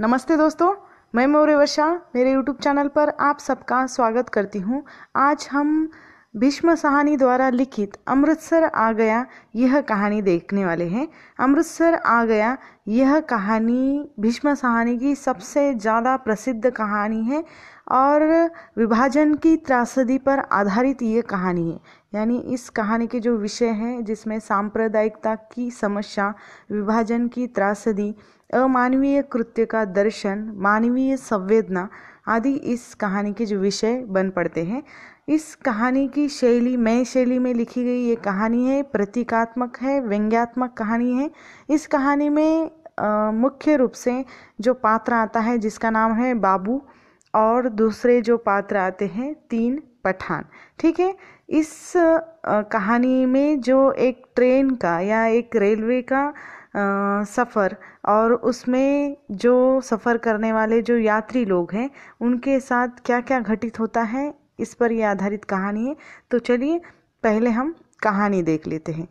नमस्ते दोस्तों मैं मौर्य वर्षा मेरे यूट्यूब चैनल पर आप सबका स्वागत करती हूँ आज हम भीष्म सहानी द्वारा लिखित अमृतसर आ गया यह कहानी देखने वाले हैं अमृतसर आ गया यह कहानी भीष्म सहानी की सबसे ज़्यादा प्रसिद्ध कहानी है और विभाजन की त्रासदी पर आधारित ये कहानी है यानी इस कहानी के जो विषय हैं जिसमें सांप्रदायिकता की समस्या विभाजन की त्रासदी अमानवीय कृत्य का दर्शन मानवीय संवेदना आदि इस कहानी के जो विषय बन पड़ते हैं इस कहानी की शैली मैं शैली में लिखी गई ये कहानी है प्रतीकात्मक है व्यंग्यात्मक कहानी है इस कहानी में मुख्य रूप से जो पात्र आता है जिसका नाम है बाबू और दूसरे जो पात्र आते हैं तीन पठान ठीक है इस कहानी में जो एक ट्रेन का या एक रेलवे का सफ़र और उसमें जो सफ़र करने वाले जो यात्री लोग हैं उनके साथ क्या क्या घटित होता है इस पर यह आधारित कहानी है तो चलिए पहले हम कहानी देख लेते हैं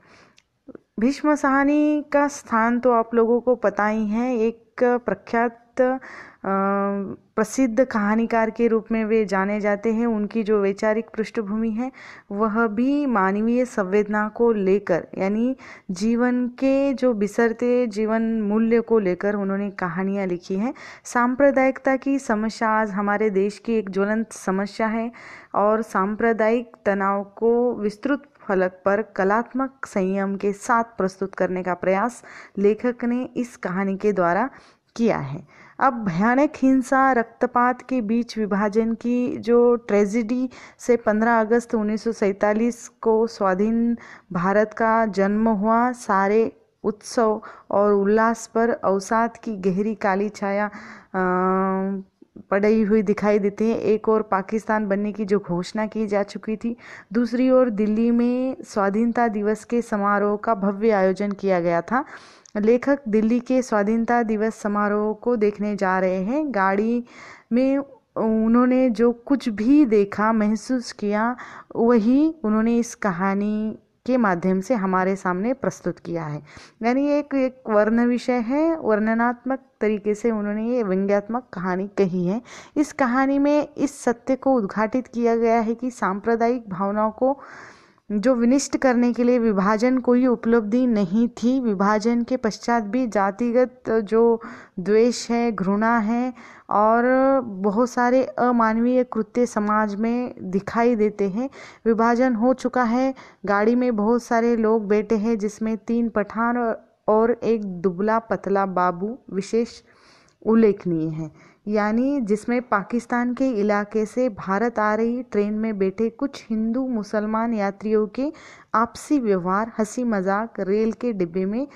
भीष्म सहानी का स्थान तो आप लोगों को पता ही है एक प्रख्यात बहुत प्रसिद्ध कहानीकार के रूप में वे जाने जाते हैं उनकी जो वैचारिक पृष्ठभूमि है वह भी मानवीय संवेदना को लेकर यानी जीवन के जो बिसरते जीवन मूल्य को लेकर उन्होंने कहानियाँ लिखी हैं सांप्रदायिकता की समस्या आज हमारे देश की एक ज्वलंत समस्या है और सांप्रदायिक तनाव को विस्तृत फलक पर कलात्मक संयम के साथ प्रस्तुत करने का प्रयास लेखक ने इस कहानी के द्वारा किया है अब भयानक हिंसा रक्तपात के बीच विभाजन की जो ट्रेजिडी से 15 अगस्त उन्नीस को स्वाधीन भारत का जन्म हुआ सारे उत्सव और उल्लास पर अवसाद की गहरी काली छाया पड़ी हुई दिखाई देती है एक और पाकिस्तान बनने की जो घोषणा की जा चुकी थी दूसरी ओर दिल्ली में स्वाधीनता दिवस के समारोह का भव्य आयोजन किया गया था लेखक दिल्ली के स्वाधीनता दिवस समारोह को देखने जा रहे हैं गाड़ी में उन्होंने जो कुछ भी देखा महसूस किया वही उन्होंने इस कहानी के माध्यम से हमारे सामने प्रस्तुत किया है यानी एक एक वर्ण विषय है वर्णनात्मक तरीके से उन्होंने ये व्यंग्यात्मक कहानी कही है इस कहानी में इस सत्य को उद्घाटित किया गया है कि सांप्रदायिक भावनाओं को जो विनिष्ट करने के लिए विभाजन कोई उपलब्धि नहीं थी विभाजन के पश्चात भी जातिगत जो द्वेष है घृणा है और बहुत सारे अमानवीय कृत्य समाज में दिखाई देते हैं विभाजन हो चुका है गाड़ी में बहुत सारे लोग बैठे हैं जिसमें तीन पठान और एक दुबला पतला बाबू विशेष उल्लेखनीय है यानी जिसमें पाकिस्तान के इलाके से भारत आ रही ट्रेन में बैठे कुछ हिंदू मुसलमान यात्रियों के आपसी व्यवहार हंसी मजाक रेल के डिब्बे में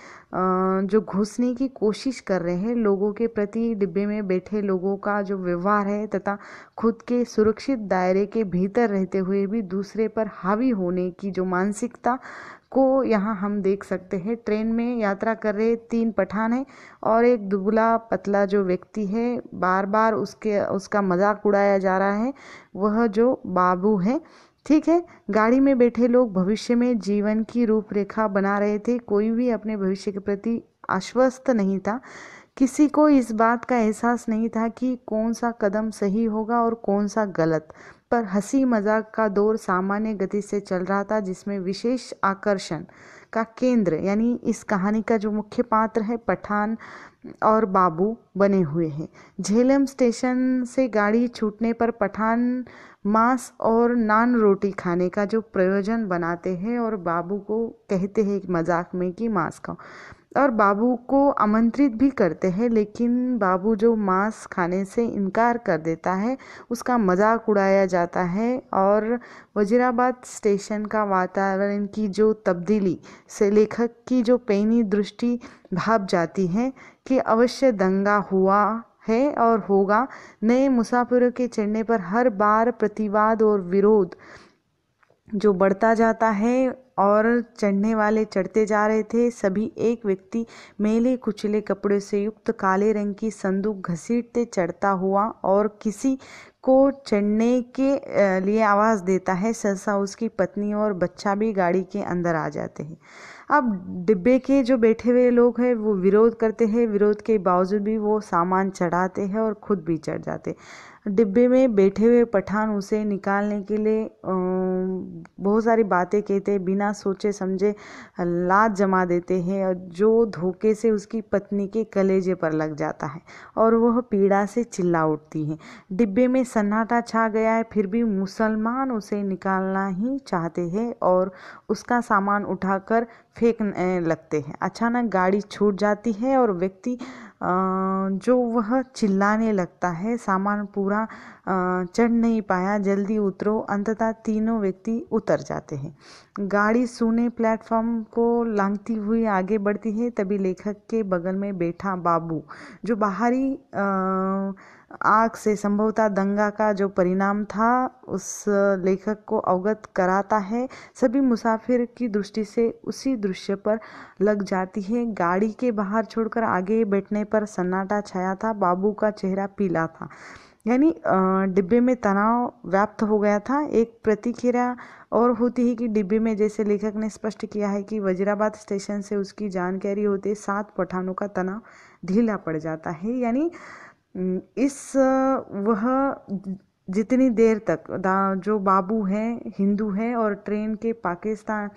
जो घुसने की कोशिश कर रहे हैं लोगों के प्रति डिब्बे में बैठे लोगों का जो व्यवहार है तथा खुद के सुरक्षित दायरे के भीतर रहते हुए भी दूसरे पर हावी होने की जो मानसिकता को यहाँ हम देख सकते हैं ट्रेन में यात्रा कर रहे तीन पठान हैं और एक दुबला पतला जो व्यक्ति है बार बार उसके उसका मजाक उड़ाया जा रहा है वह जो बाबू है ठीक है गाड़ी में बैठे लोग भविष्य में जीवन की रूपरेखा बना रहे थे कोई भी अपने भविष्य के प्रति आश्वस्त नहीं था किसी को इस बात का एहसास नहीं था कि कौन सा कदम सही होगा और कौन सा गलत पर हंसी मजाक का दौर सामान्य गति से चल रहा था जिसमें विशेष आकर्षण का केंद्र यानी इस कहानी का जो मुख्य पात्र है पठान और बाबू बने हुए हैं झेलम स्टेशन से गाड़ी छूटने पर पठान मांस और नान रोटी खाने का जो प्रयोजन बनाते हैं और बाबू को कहते हैं मजाक में कि मांस खाओ और बाबू को आमंत्रित भी करते हैं लेकिन बाबू जो मांस खाने से इनकार कर देता है उसका मजाक उड़ाया जाता है और वजीराबाद स्टेशन का वातावरण की जो तब्दीली से लेखक की जो पैनी दृष्टि भाप जाती है कि अवश्य दंगा हुआ है और होगा नए मुसाफिरों के चढ़ने पर हर बार प्रतिवाद और विरोध जो बढ़ता जाता है और चढ़ने वाले चढ़ते जा रहे थे सभी एक व्यक्ति मेले कुचले कपड़े से युक्त काले रंग की संदूक घसीटते चढ़ता हुआ और किसी को चढ़ने के लिए आवाज़ देता है सहसा उसकी पत्नी और बच्चा भी गाड़ी के अंदर आ जाते हैं अब डिब्बे के जो बैठे हुए लोग हैं वो विरोध करते हैं विरोध के बावजूद भी वो सामान चढ़ाते हैं और खुद भी चढ़ जाते डिब्बे में बैठे हुए पठान उसे निकालने के लिए बहुत सारी बातें कहते हैं बिना सोचे समझे लात जमा देते हैं जो धोखे से उसकी पत्नी के कलेजे पर लग जाता है और वह पीड़ा से चिल्ला उठती है डिब्बे में सन्नाटा छा गया है फिर भी मुसलमान उसे निकालना ही चाहते हैं और उसका सामान उठाकर फेंकने लगते हैं अचानक गाड़ी छूट जाती है और व्यक्ति जो वह चिल्लाने लगता है सामान पूरा चढ़ नहीं पाया जल्दी उतरो अंततः तीनों व्यक्ति उतर जाते हैं गाड़ी सूने प्लेटफॉर्म को लांघती हुई आगे बढ़ती है तभी लेखक के बगल में बैठा बाबू जो बाहरी आग से संभवतः दंगा का जो परिणाम था उस लेखक को अवगत कराता है सभी मुसाफिर की दृष्टि से उसी दृश्य पर लग जाती है गाड़ी के बाहर छोड़कर आगे बैठने पर सन्नाटा छाया था बाबू का चेहरा पीला था यानी डिब्बे में तनाव व्याप्त हो गया था एक प्रतिक्रिया और होती है कि डिब्बे में जैसे लेखक ने स्पष्ट किया है कि वज्राबाद स्टेशन से उसकी जानकारी होते सात पठानों का तनाव ढीला पड़ जाता है यानी इस वह जितनी देर तक जो बाबू हैं हिंदू हैं और ट्रेन के पाकिस्तान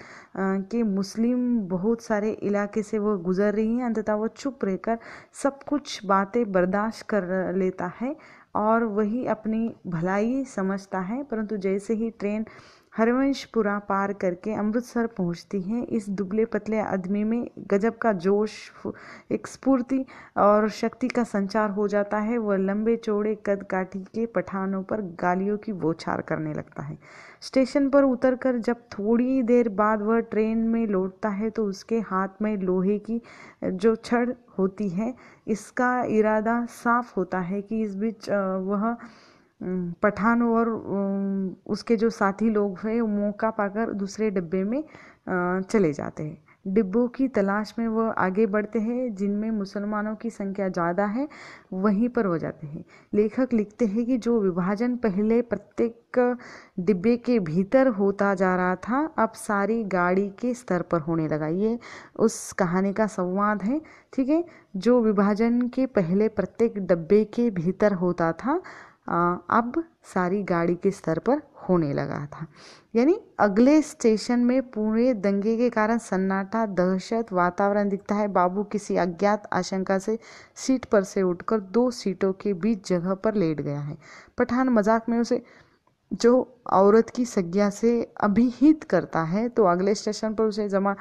के मुस्लिम बहुत सारे इलाके से वो गुज़र रही हैं अंततः वो चुप रहकर सब कुछ बातें बर्दाश्त कर लेता है और वही अपनी भलाई समझता है परंतु जैसे ही ट्रेन हरवंशपुरा पार करके अमृतसर पहुंचती हैं इस दुबले पतले आदमी में गजब का जोश एक स्फूर्ति और शक्ति का संचार हो जाता है वह लंबे चौड़े कद काठी के पठानों पर गालियों की बोछार करने लगता है स्टेशन पर उतरकर जब थोड़ी देर बाद वह ट्रेन में लौटता है तो उसके हाथ में लोहे की जो छड़ होती है इसका इरादा साफ होता है कि इस बीच वह पठान और उसके जो साथी लोग हैं मौका पाकर दूसरे डिब्बे में चले जाते हैं डिब्बों की तलाश में वह आगे बढ़ते हैं जिनमें मुसलमानों की संख्या ज़्यादा है वहीं पर हो जाते हैं लेखक लिखते हैं कि जो विभाजन पहले प्रत्येक डिब्बे के भीतर होता जा रहा था अब सारी गाड़ी के स्तर पर होने लगा ये उस कहानी का संवाद है ठीक है जो विभाजन के पहले प्रत्येक डिब्बे के भीतर होता था अब सारी गाड़ी के स्तर पर होने लगा था यानी अगले स्टेशन में पूरे दंगे के कारण सन्नाटा दहशत वातावरण दिखता है बाबू किसी अज्ञात आशंका से सीट पर से उठकर दो सीटों के बीच जगह पर लेट गया है पठान मजाक में उसे जो औरत की संज्ञा से अभिहित करता है तो अगले स्टेशन पर उसे जमा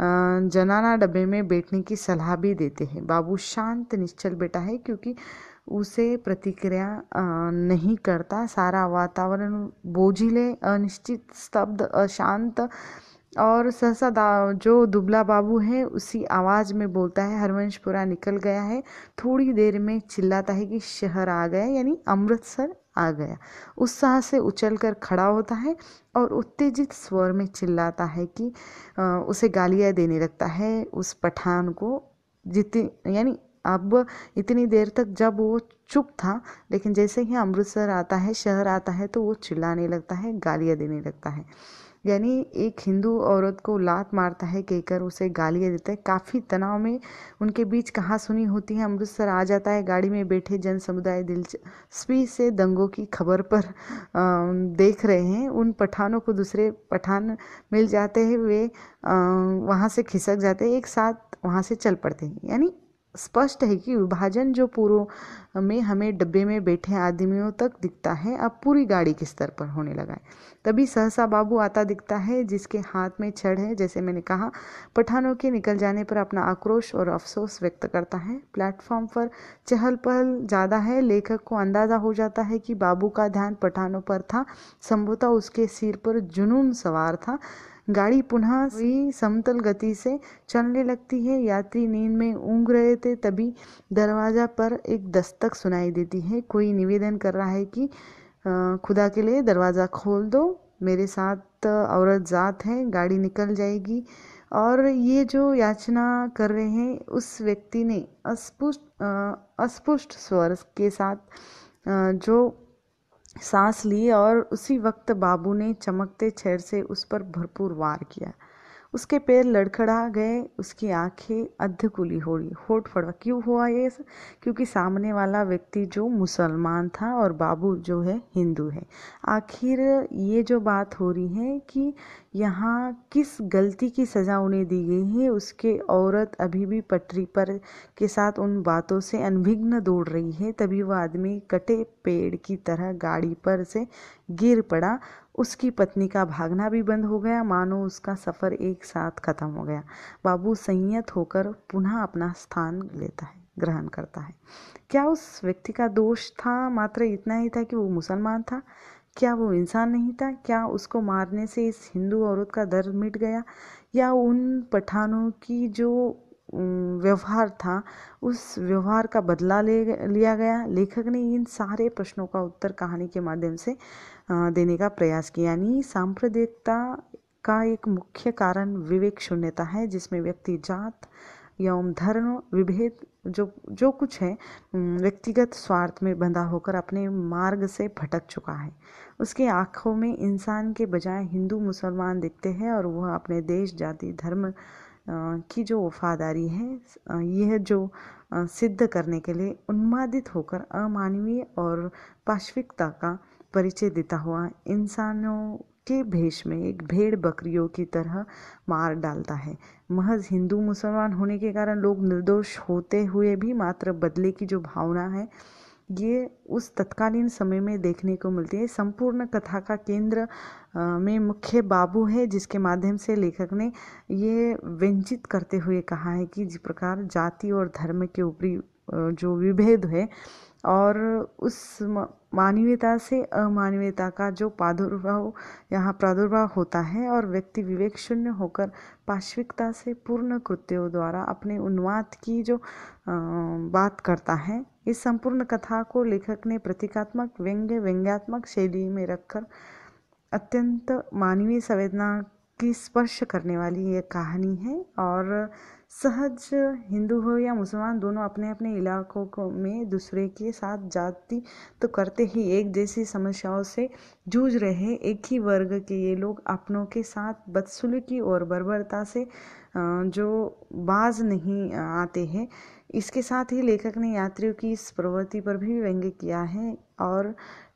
जनाना डब्बे में बैठने की सलाह भी देते हैं बाबू शांत निश्चल बेटा है क्योंकि उसे प्रतिक्रिया नहीं करता सारा वातावरण बोझिले अनिश्चित स्तब्ध अशांत और सहसा जो दुबला बाबू है उसी आवाज़ में बोलता है हरवंशपुरा निकल गया है थोड़ी देर में चिल्लाता है कि शहर आ गया यानी अमृतसर आ गया उत्साह से उछल कर खड़ा होता है और उत्तेजित स्वर में चिल्लाता है कि उसे गालियाँ देने लगता है उस पठान को जितनी यानी अब इतनी देर तक जब वो चुप था लेकिन जैसे ही अमृतसर आता है शहर आता है तो वो चिल्लाने लगता है गालियाँ देने लगता है यानी एक हिंदू औरत को लात मारता है कहकर उसे गालियाँ देता है काफ़ी तनाव में उनके बीच कहाँ सुनी होती है अमृतसर आ जाता है गाड़ी में बैठे जन समुदाय दिलचस्पी से दंगों की खबर पर आ, देख रहे हैं उन पठानों को दूसरे पठान मिल जाते हैं वे वहाँ से खिसक जाते हैं एक साथ वहाँ से चल पड़ते हैं यानी स्पष्ट है कि विभाजन जो पूर्व में हमें डब्बे में बैठे आदमियों तक दिखता है अब पूरी गाड़ी के स्तर पर होने लगा है तभी सहसा बाबू आता दिखता है जिसके हाथ में छड़ है जैसे मैंने कहा पठानों के निकल जाने पर अपना आक्रोश और अफसोस व्यक्त करता है प्लेटफॉर्म पर चहल पहल ज़्यादा है लेखक को अंदाज़ा हो जाता है कि बाबू का ध्यान पठानों पर था संभवतः उसके सिर पर जुनून सवार था गाड़ी पुनः हुई समतल गति से चलने लगती है यात्री नींद में ऊँग रहे थे तभी दरवाज़ा पर एक दस्तक सुनाई देती है कोई निवेदन कर रहा है कि खुदा के लिए दरवाज़ा खोल दो मेरे साथ औरत ज़ात है गाड़ी निकल जाएगी और ये जो याचना कर रहे हैं उस व्यक्ति ने अस्पुष्ट अस्पुष्ट स्वर के साथ जो सांस ली और उसी वक्त बाबू ने चमकते छेर से उस पर भरपूर वार किया उसके पैर लड़खड़ा गए उसकी आंखें अध हो रही होठ फड़वा क्यों हुआ ये क्योंकि सामने वाला व्यक्ति जो मुसलमान था और बाबू जो है हिंदू है आखिर ये जो बात हो रही है कि यहाँ किस गलती की सज़ा उन्हें दी गई है उसके औरत अभी भी पटरी पर के साथ उन बातों से अनभिघ्न दौड़ रही है तभी वह आदमी कटे पेड़ की तरह गाड़ी पर से गिर पड़ा उसकी पत्नी का भागना भी बंद हो गया मानो उसका सफ़र एक साथ ख़त्म हो गया बाबू संयत होकर पुनः अपना स्थान लेता है ग्रहण करता है क्या उस व्यक्ति का दोष था मात्र इतना ही था कि वो मुसलमान था क्या वो इंसान नहीं था क्या उसको मारने से इस हिंदू औरत का दर्द मिट गया या उन पठानों की जो व्यवहार था उस व्यवहार का बदला ले लिया गया लेखक ने इन सारे प्रश्नों का उत्तर कहानी के माध्यम से देने का प्रयास किया यानी सांप्रदायिकता का एक मुख्य कारण विवेक शून्यता है जिसमें व्यक्ति जात एवं धर्म विभेद जो जो कुछ है व्यक्तिगत स्वार्थ में बंधा होकर अपने मार्ग से भटक चुका है उसके आँखों में इंसान के बजाय हिंदू मुसलमान दिखते हैं और वह अपने देश जाति धर्म की जो वफादारी है यह जो सिद्ध करने के लिए उन्मादित होकर अमानवीय और पाश्विकता का परिचय देता हुआ इंसानों के भेष में एक भेड़ बकरियों की तरह मार डालता है महज हिंदू मुसलमान होने के कारण लोग निर्दोष होते हुए भी मात्र बदले की जो भावना है ये उस तत्कालीन समय में देखने को मिलती है संपूर्ण कथा का केंद्र में मुख्य बाबू है जिसके माध्यम से लेखक ने ये व्यंजित करते हुए कहा है कि जिस प्रकार जाति और धर्म के ऊपरी जो विभेद है और उस मानवीयता से अमानवीयता का जो प्रादुर्भाव यहाँ प्रादुर्भाव होता है और व्यक्ति विवेक शून्य होकर पाश्विकता से पूर्ण कृत्यों द्वारा अपने उन्माद की जो बात करता है इस संपूर्ण कथा को लेखक ने प्रतीकात्मक व्यंग्य व्यंग्यात्मक शैली में रखकर अत्यंत मानवीय संवेदना की स्पर्श करने वाली ये कहानी है और सहज हिंदू हो या मुसलमान दोनों अपने अपने इलाकों को में दूसरे के साथ जाति तो करते ही एक जैसी समस्याओं से जूझ रहे एक ही वर्ग के ये लोग अपनों के साथ बदसुलूकी और बर्बरता से जो बाज नहीं आते हैं इसके साथ ही लेखक ने यात्रियों की इस प्रवृत्ति पर भी व्यंग्य किया है और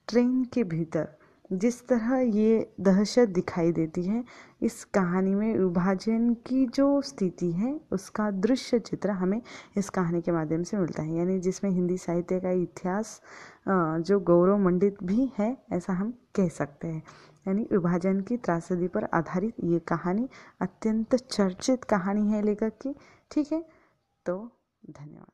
ट्रेन के भीतर जिस तरह ये दहशत दिखाई देती है इस कहानी में विभाजन की जो स्थिति है उसका दृश्य चित्र हमें इस कहानी के माध्यम से मिलता है यानी जिसमें हिंदी साहित्य का इतिहास जो गौरव मंडित भी है ऐसा हम कह सकते हैं यानी विभाजन की त्रासदी पर आधारित ये कहानी अत्यंत चर्चित कहानी है लेखक की ठीक है तो धन्यवाद